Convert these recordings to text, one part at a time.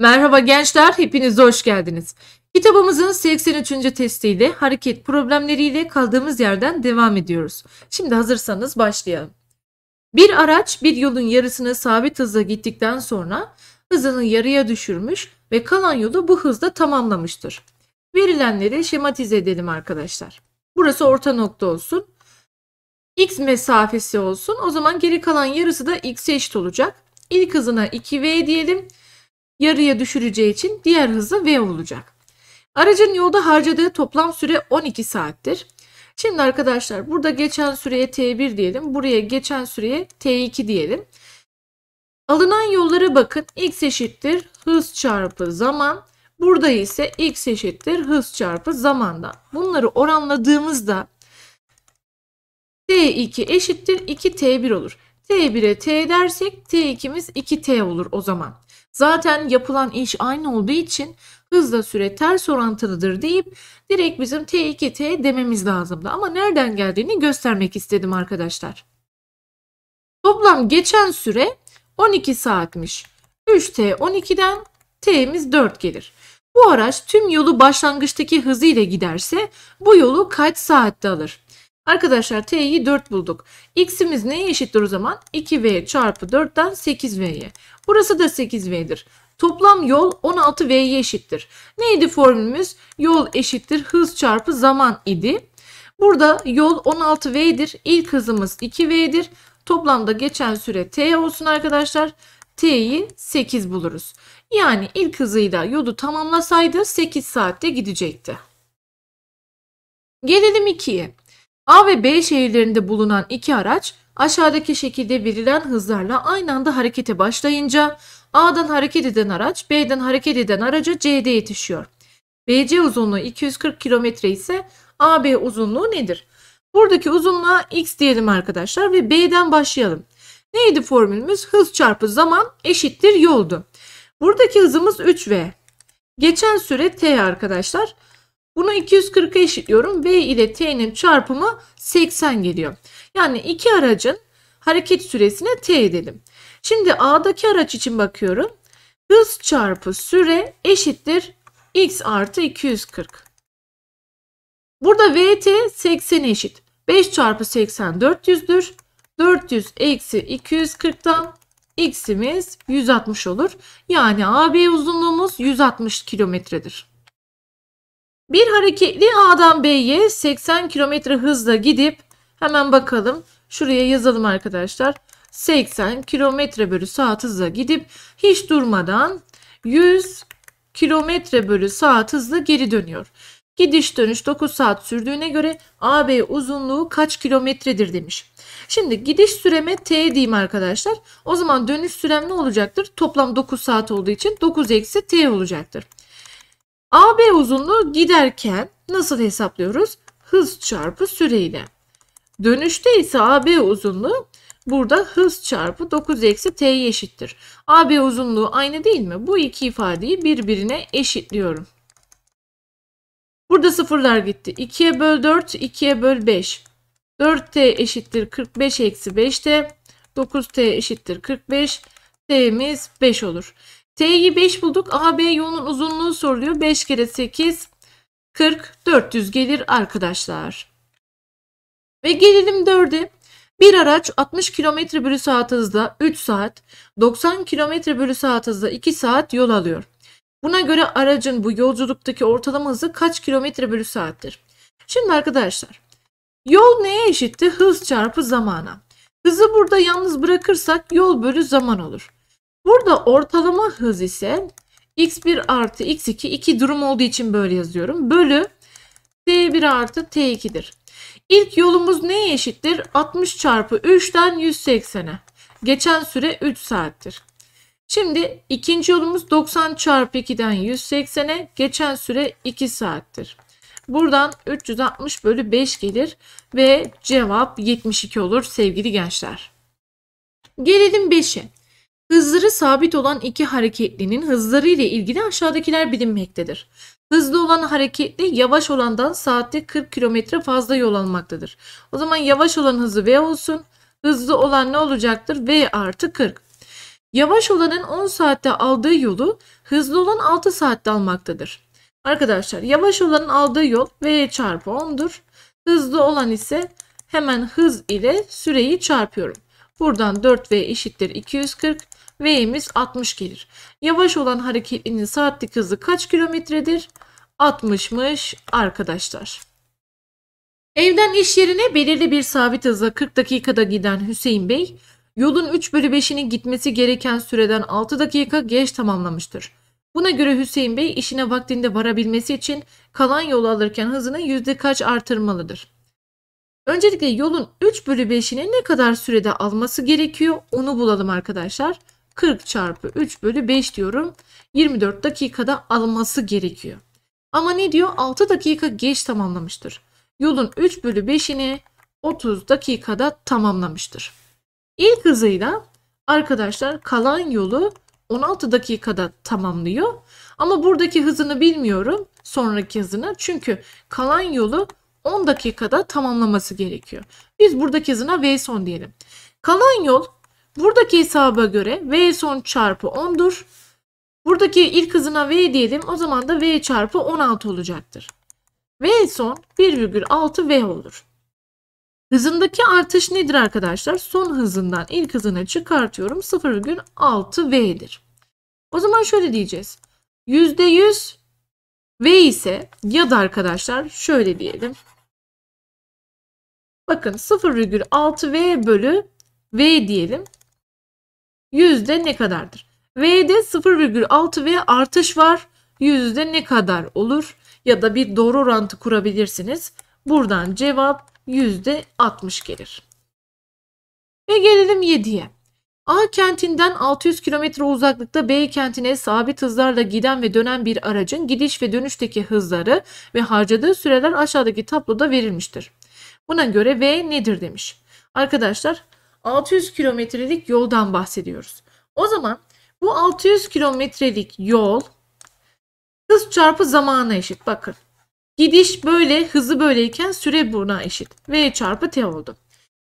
Merhaba gençler, hepiniz hoş geldiniz. Kitabımızın 83. testiyle hareket problemleriyle kaldığımız yerden devam ediyoruz. Şimdi hazırsanız başlayalım. Bir araç bir yolun yarısını sabit hızla gittikten sonra hızını yarıya düşürmüş ve kalan yolu bu hızda tamamlamıştır. Verilenleri şematize edelim arkadaşlar. Burası orta nokta olsun. X mesafesi olsun. O zaman geri kalan yarısı da x'e eşit olacak. İlk hızına 2v diyelim yarıya düşüreceği için diğer hızı V olacak. Aracın yolda harcadığı toplam süre 12 saattir. Şimdi arkadaşlar burada geçen süreye T1 diyelim. Buraya geçen süreye T2 diyelim. Alınan yollara bakın. X eşittir hız çarpı zaman. Burada ise x eşittir hız çarpı zamandan. Bunları oranladığımızda t2 eşittir 2t1 olur. t1'e t dersek t2'miz 2t olur o zaman. Zaten yapılan iş aynı olduğu için hızla süre ters orantılıdır deyip direkt bizim T2T dememiz lazımdı. Ama nereden geldiğini göstermek istedim arkadaşlar. Toplam geçen süre 12 saatmiş. 3T 12'den T'miz 4 gelir. Bu araç tüm yolu başlangıçtaki hızıyla giderse bu yolu kaç saatte alır? Arkadaşlar T'yi 4 bulduk. X'imiz neye eşittir o zaman? 2V çarpı 4'ten 8V'ye. Burası da 8V'dir. Toplam yol 16V'ye eşittir. Neydi formülümüz? Yol eşittir hız çarpı zaman idi. Burada yol 16V'dir. İlk hızımız 2V'dir. Toplamda geçen süre T olsun arkadaşlar. T'yi 8 buluruz. Yani ilk hızıyla yolu tamamlasaydı 8 saatte gidecekti. Gelelim 2'ye. A ve B şehirlerinde bulunan iki araç aşağıdaki şekilde verilen hızlarla aynı anda harekete başlayınca A'dan hareket eden araç B'den hareket eden araca C'de yetişiyor. BC uzunluğu 240 km ise AB uzunluğu nedir? Buradaki uzunluğa x diyelim arkadaşlar ve B'den başlayalım. Neydi formülümüz? Hız çarpı zaman eşittir yoldu. Buradaki hızımız 3V. Geçen süre T arkadaşlar. Bunu 240'a eşitliyorum. V ile T'nin çarpımı 80 geliyor. Yani iki aracın hareket süresine T dedim. Şimdi A'daki araç için bakıyorum. Hız çarpı süre eşittir X artı 240. Burada VT 80'e eşit. 5 çarpı 80 400'dür. 400 eksi 240'tan x'imiz 160 olur. Yani AB uzunluğumuz 160 kilometredir. Bir hareketli A'dan B'ye 80 km hızla gidip hemen bakalım. Şuraya yazalım arkadaşlar. 80 km bölü saat hızla gidip hiç durmadan 100 km bölü saat hızla geri dönüyor. Gidiş dönüş 9 saat sürdüğüne göre AB uzunluğu kaç kilometredir demiş. Şimdi gidiş süreme T diyeyim arkadaşlar. O zaman dönüş sürem ne olacaktır? Toplam 9 saat olduğu için 9 eksi T olacaktır. AB uzunluğu giderken nasıl hesaplıyoruz? Hız çarpı süreyle. Dönüşte ise AB uzunluğu burada hız çarpı 9 eksi t'ye eşittir. AB uzunluğu aynı değil mi? Bu iki ifadeyi birbirine eşitliyorum. Burada sıfırlar gitti. 2'ye böl 4, 2'ye böl 5. 4t eşittir 45 eksi 5t. 9t eşittir 45. T'miz 5 olur. T'yi 5 bulduk. AB yolunun uzunluğu soruluyor. 5 kere 8 40 400 gelir arkadaşlar. Ve gelelim 4'e. Bir araç 60 km bölü saat hızda 3 saat, 90 km bölü saat hızda 2 saat yol alıyor. Buna göre aracın bu yolculuktaki ortalama hızı kaç kilometre bölü saattir? Şimdi arkadaşlar, yol neye eşitti? Hız çarpı zamana. Hızı burada yalnız bırakırsak yol bölü zaman olur. Burada ortalama hız ise x1 artı x2 iki durum olduğu için böyle yazıyorum. Bölü t1 artı t2'dir. İlk yolumuz neye eşittir? 60 çarpı 3'ten 180'e. Geçen süre 3 saattir. Şimdi ikinci yolumuz 90 çarpı 2'den 180'e. Geçen süre 2 saattir. Buradan 360 bölü 5 gelir ve cevap 72 olur sevgili gençler. Gelelim 5'e. Hızları sabit olan iki hareketlinin hızları ile ilgili aşağıdakiler bilinmektedir. Hızlı olan hareketli yavaş olandan saatte 40 km fazla yol almaktadır. O zaman yavaş olan hızı V olsun. Hızlı olan ne olacaktır? V artı 40. Yavaş olanın 10 saatte aldığı yolu hızlı olan 6 saatte almaktadır. Arkadaşlar yavaş olanın aldığı yol V çarpı 10'dur. Hızlı olan ise hemen hız ile süreyi çarpıyorum. Buradan 4V eşittir 240. V'imiz 60 gelir. Yavaş olan hareketinin saatlik hızı kaç kilometredir? 60'mış arkadaşlar. Evden iş yerine belirli bir sabit hızla 40 dakikada giden Hüseyin Bey, yolun 3 bölü 5'inin gitmesi gereken süreden 6 dakika geç tamamlamıştır. Buna göre Hüseyin Bey işine vaktinde varabilmesi için kalan yolu alırken hızını yüzde kaç artırmalıdır? Öncelikle yolun 3 bölü 5'ini ne kadar sürede alması gerekiyor onu bulalım arkadaşlar. 40 çarpı 3 bölü 5 diyorum. 24 dakikada alması gerekiyor. Ama ne diyor? 6 dakika geç tamamlamıştır. Yolun 3 bölü 5'ini 30 dakikada tamamlamıştır. İlk hızıyla arkadaşlar kalan yolu 16 dakikada tamamlıyor. Ama buradaki hızını bilmiyorum. Sonraki hızını. Çünkü kalan yolu 10 dakikada tamamlaması gerekiyor. Biz buradaki hızına V son diyelim. Kalan yol buradaki hesaba göre V son çarpı 10'dur. Buradaki ilk hızına V diyelim. O zaman da V çarpı 16 olacaktır. V son 1,6 V olur. Hızındaki artış nedir arkadaşlar? Son hızından ilk hızını çıkartıyorum. 0,6 V'dir. O zaman şöyle diyeceğiz. %100 V ise ya da arkadaşlar şöyle diyelim. Bakın 0,6V bölü V diyelim. Yüzde ne kadardır? V'de 0,6V artış var. Yüzde ne kadar olur? Ya da bir doğru orantı kurabilirsiniz. Buradan cevap yüzde %60 gelir. Ve gelelim 7'ye. A kentinden 600 km uzaklıkta B kentine sabit hızlarla giden ve dönen bir aracın gidiş ve dönüşteki hızları ve harcadığı süreler aşağıdaki tabloda verilmiştir. Buna göre V nedir demiş. Arkadaşlar 600 kilometrelik yoldan bahsediyoruz. O zaman bu 600 kilometrelik yol hız çarpı zamana eşit. Bakın gidiş böyle hızı böyleyken süre buna eşit. V çarpı T oldu.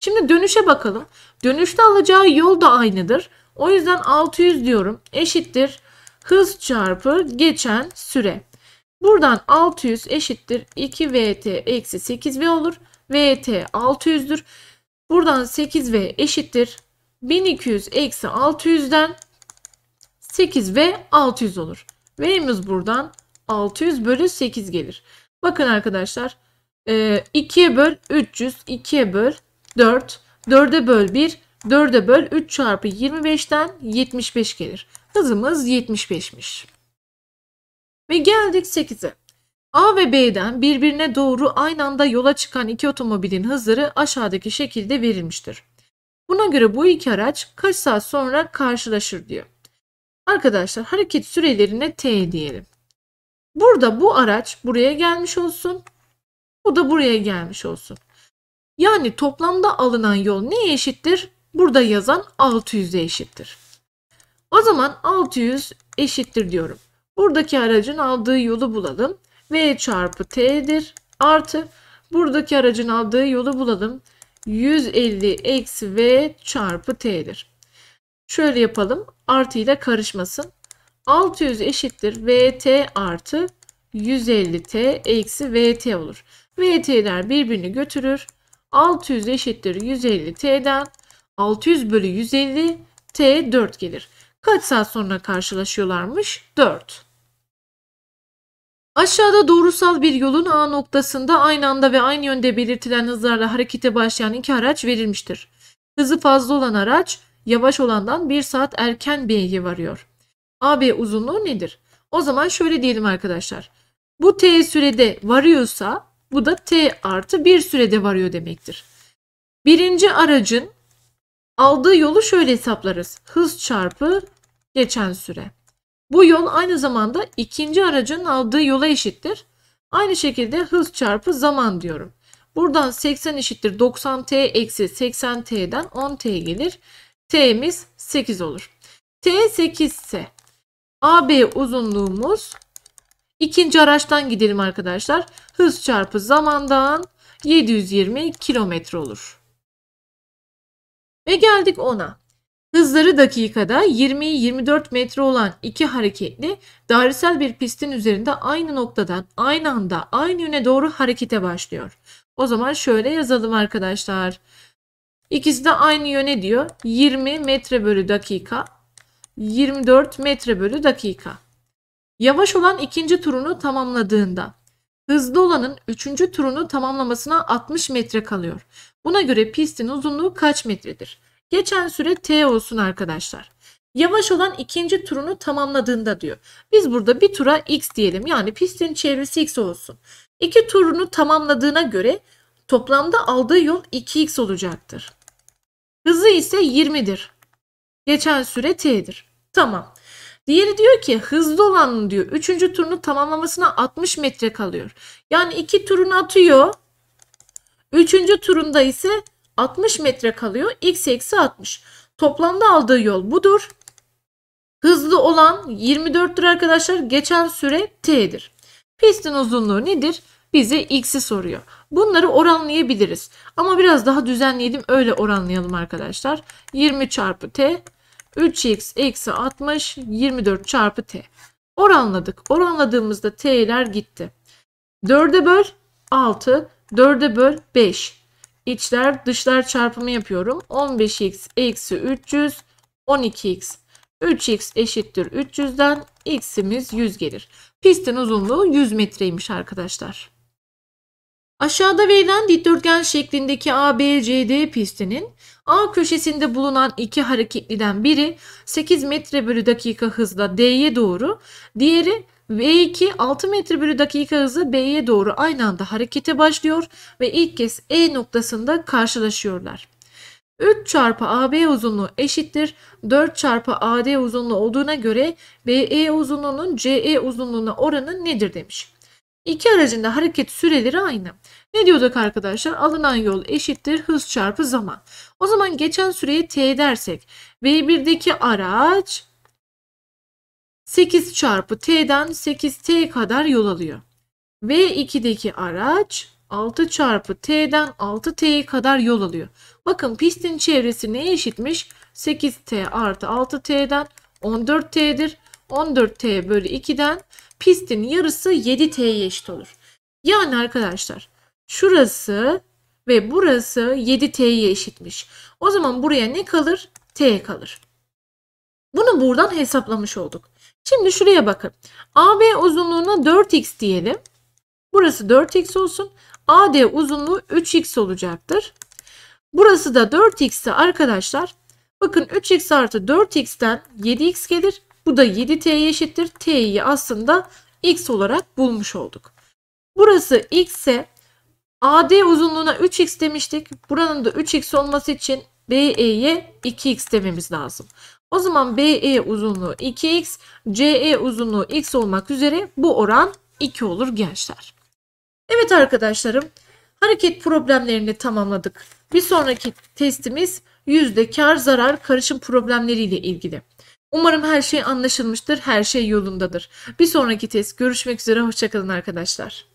Şimdi dönüşe bakalım. Dönüşte alacağı yol da aynıdır. O yüzden 600 diyorum eşittir hız çarpı geçen süre. Buradan 600 eşittir 2VT eksi 8V olur. VT 600'dür. Buradan 8V eşittir. 1200 eksi 600'den 8V 600 olur. V'miz buradan 600 bölü 8 gelir. Bakın arkadaşlar 2'ye e, böl 300, 2'ye böl 4, 4'e böl 1, 4'e böl 3 çarpı 25'ten 75 gelir. Hızımız 75'miş. Ve geldik 8'e. A ve B'den birbirine doğru aynı anda yola çıkan iki otomobilin hızları aşağıdaki şekilde verilmiştir. Buna göre bu iki araç kaç saat sonra karşılaşır diyor. Arkadaşlar hareket sürelerine T diyelim. Burada bu araç buraya gelmiş olsun. Bu da buraya gelmiş olsun. Yani toplamda alınan yol neye eşittir? Burada yazan 600'e eşittir. O zaman 600 eşittir diyorum. Buradaki aracın aldığı yolu bulalım. V çarpı T'dir. Artı buradaki aracın aldığı yolu bulalım. 150 eksi V çarpı T'dir. Şöyle yapalım. Artı ile karışmasın. 600 eşittir VT artı 150T eksi VT olur. VT'ler birbirini götürür. 600 eşittir 150T'den 600 bölü 150 T 4 gelir. Kaç saat sonra karşılaşıyorlarmış? 4. Aşağıda doğrusal bir yolun A noktasında aynı anda ve aynı yönde belirtilen hızlarla harekete başlayan iki araç verilmiştir. Hızı fazla olan araç yavaş olandan 1 saat erken B'ye varıyor. AB uzunluğu nedir? O zaman şöyle diyelim arkadaşlar. Bu T sürede varıyorsa bu da T artı 1 sürede varıyor demektir. Birinci aracın aldığı yolu şöyle hesaplarız. Hız çarpı geçen süre. Bu yol aynı zamanda ikinci aracın aldığı yola eşittir. Aynı şekilde hız çarpı zaman diyorum. Buradan 80 eşittir 90t eksi 80t'den 10t gelir. T'miz 8 olur. T 8 ise AB uzunluğumuz ikinci araçtan gidelim arkadaşlar. Hız çarpı zamandan 720 kilometre olur. Ve geldik 10'a. Hızları dakikada 20-24 metre olan iki hareketli dairesel bir pistin üzerinde aynı noktadan aynı anda aynı yöne doğru harekete başlıyor. O zaman şöyle yazalım arkadaşlar. İkisi de aynı yöne diyor. 20 metre bölü dakika 24 metre bölü dakika. Yavaş olan ikinci turunu tamamladığında hızlı olanın üçüncü turunu tamamlamasına 60 metre kalıyor. Buna göre pistin uzunluğu kaç metredir? Geçen süre t olsun arkadaşlar. Yavaş olan ikinci turunu tamamladığında diyor. Biz burada bir tura x diyelim. Yani pistin çevresi x olsun. İki turunu tamamladığına göre toplamda aldığı yol 2x olacaktır. Hızı ise 20'dir. Geçen süre t'dir. Tamam. Diğeri diyor ki hızlı olanın diyor 3. turunu tamamlamasına 60 metre kalıyor. Yani 2 turunu atıyor. 3. turunda ise 60 metre kalıyor. X eksi 60. Toplamda aldığı yol budur. Hızlı olan 24'tür arkadaşlar. Geçen süre T'dir. Pistin uzunluğu nedir? Bize X'i soruyor. Bunları oranlayabiliriz. Ama biraz daha düzenleyelim. Öyle oranlayalım arkadaşlar. 20 çarpı T. 3x eksi 60 24 çarpı t. Oranladık. Oranladığımızda t'ler gitti. 4'e böl 6, 4'e böl 5 içler dışlar çarpımı yapıyorum. 15x eksi 300 12x. 3x eşittir 300'den x'imiz 100 gelir. Pistin uzunluğu 100 metreymiş arkadaşlar. Aşağıda verilen dikdörtgen şeklindeki ABCD pistinin A köşesinde bulunan iki hareketliden biri 8 metre bölü dakika hızla D'ye doğru, diğeri V2 6 metre bölü dakika hızı B'ye doğru aynı anda harekete başlıyor ve ilk kez E noktasında karşılaşıyorlar. 3 çarpı AB uzunluğu eşittir 4 çarpı AD uzunluğu olduğuna göre BE uzunluğunun CE uzunluğuna oranı nedir demiş. İki aracın da hareket süreleri aynı. Ne diyorduk arkadaşlar? Alınan yol eşittir hız çarpı zaman. O zaman geçen süreye t dersek V1'deki araç 8 çarpı t'den 8t kadar yol alıyor. V2'deki araç 6 çarpı t'den 6t'ye kadar yol alıyor. Bakın pistin çevresi neye eşitmiş? 8t artı 6t'den 14t'dir. 14t bölü 2'den pistin yarısı 7t'ye eşit olur. Yani arkadaşlar şurası ve burası 7t'ye eşitmiş. O zaman buraya ne kalır? t kalır. Bunu buradan hesaplamış olduk. Şimdi şuraya bakın. AB uzunluğuna 4x diyelim. Burası 4x olsun. AD uzunluğu 3x olacaktır. Burası da 4x'ti arkadaşlar. Bakın 3x artı 4x'ten 7x gelir. Bu da 7t'ye eşittir. T'yi aslında x olarak bulmuş olduk. Burası x ise AD uzunluğuna 3x demiştik. Buranın da 3x olması için BE'ye 2x dememiz lazım. O zaman BE uzunluğu 2x, CE uzunluğu x olmak üzere bu oran 2 olur gençler. Evet arkadaşlarım hareket problemlerini tamamladık. Bir sonraki testimiz yüzde kar zarar karışım problemleriyle ilgili. Umarım her şey anlaşılmıştır, her şey yolundadır. Bir sonraki test görüşmek üzere, hoşçakalın arkadaşlar.